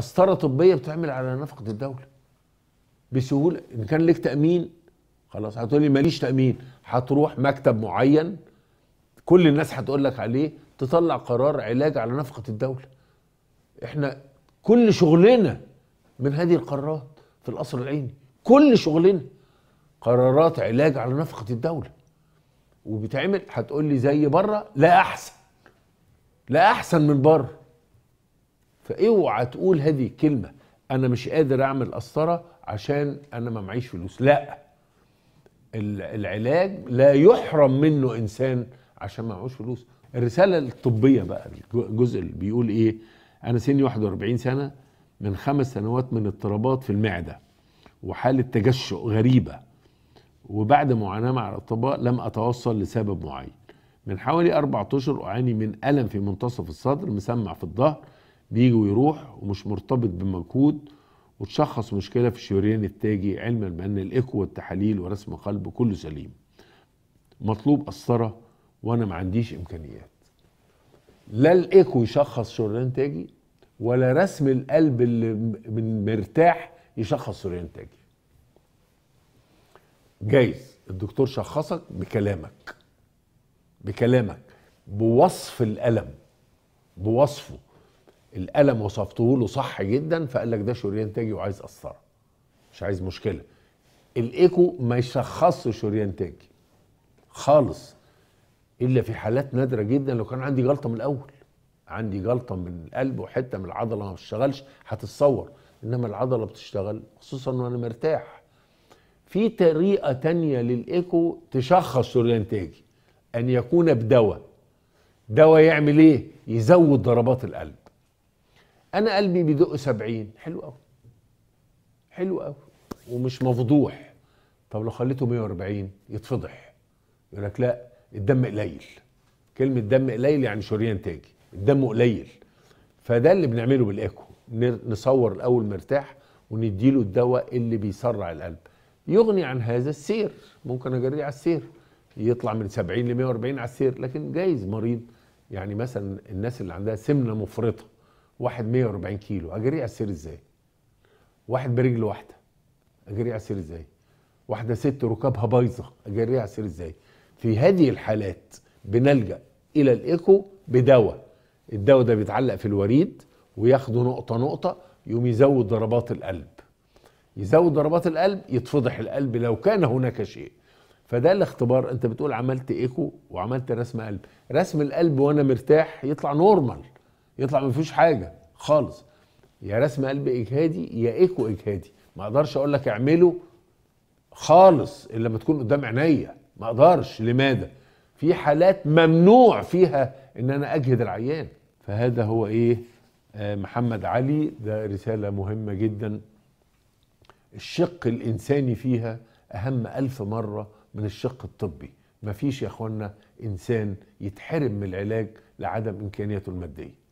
قسطره طبيه بتعمل على نفقه الدوله بسهوله ان كان لك تامين خلاص هتقول لي ماليش تامين هتروح مكتب معين كل الناس هتقول لك عليه تطلع قرار علاج على نفقه الدوله احنا كل شغلنا من هذه القرارات في القصر العيني كل شغلنا قرارات علاج على نفقه الدوله وبتعمل هتقول لي زي بره لا احسن لا احسن من بره فاوعى تقول هذه الكلمه انا مش قادر اعمل قسطره عشان انا ما معيش فلوس لا العلاج لا يحرم منه انسان عشان ما معهوش فلوس الرساله الطبيه بقى الجزء اللي بيقول ايه انا سني 41 سنه من خمس سنوات من اضطرابات في المعده وحاله تجشؤ غريبه وبعد معاناه مع الاطباء لم اتوصل لسبب معين من حوالي اربع اشهر اعاني من الم في منتصف الصدر مسمع في الظهر بيجي ويروح ومش مرتبط بمجهود وتشخص مشكلة في الشريان التاجي علما بأن الإيكو والتحاليل ورسم قلب كله سليم مطلوب قسطرة وأنا ما عنديش إمكانيات لا الإيكو يشخص شريان تاجي ولا رسم القلب اللي من مرتاح يشخص شريان تاجي جايز الدكتور شخصك بكلامك بكلامك بوصف الألم بوصفه الالم وصفته له صح جدا فقال لك ده شريان تاجي وعايز قسطره مش عايز مشكله الايكو ما يشخصش شريان تاجي خالص الا في حالات نادره جدا لو كان عندي جلطه من الاول عندي جلطه من القلب وحته من العضله ما بتشتغلش هتتصور انما العضله بتشتغل خصوصا وانا مرتاح في طريقه تانية للايكو تشخص شريان تاجي ان يكون بدواء دواء يعمل ايه يزود ضربات القلب انا قلبي بيدق 70 حلو قوي حلو قوي ومش مفضوح طب لو خليته 140 يتفضح يقول لك لا الدم قليل كلمه دم قليل يعني شريان تاجي الدم قليل فده اللي بنعمله بالايكو نصور الاول مرتاح ونديله الدواء اللي بيسرع القلب يغني عن هذا السير ممكن اجريه على السير يطلع من 70 ل 140 على السير لكن جايز مريض يعني مثلا الناس اللي عندها سمنه مفرطه واحد 140 كيلو اجري اسير ازاي واحد برجل واحده اجري اسير ازاي واحده ست ركابها بايظه اجري اسير ازاي في هذه الحالات بنلجا الى الايكو بدواء الدواء ده بيتعلق في الوريد وياخده نقطه نقطه يقوم يزود ضربات القلب يزود ضربات القلب يتفضح القلب لو كان هناك شيء فده الاختبار انت بتقول عملت ايكو وعملت رسم قلب رسم القلب وانا مرتاح يطلع نورمال يطلع ما فيهوش حاجه خالص يا رسم قلب اجهادي يا ايكو اجهادي ما اقدرش اقول لك اعمله خالص الا لما تكون قدام عينيا ما اقدرش لماذا في حالات ممنوع فيها ان انا اجهد العيان فهذا هو ايه آه، محمد علي ده رساله مهمه جدا الشق الانساني فيها اهم الف مره من الشق الطبي مفيش يا اخوانا انسان يتحرم من العلاج لعدم امكانياته الماديه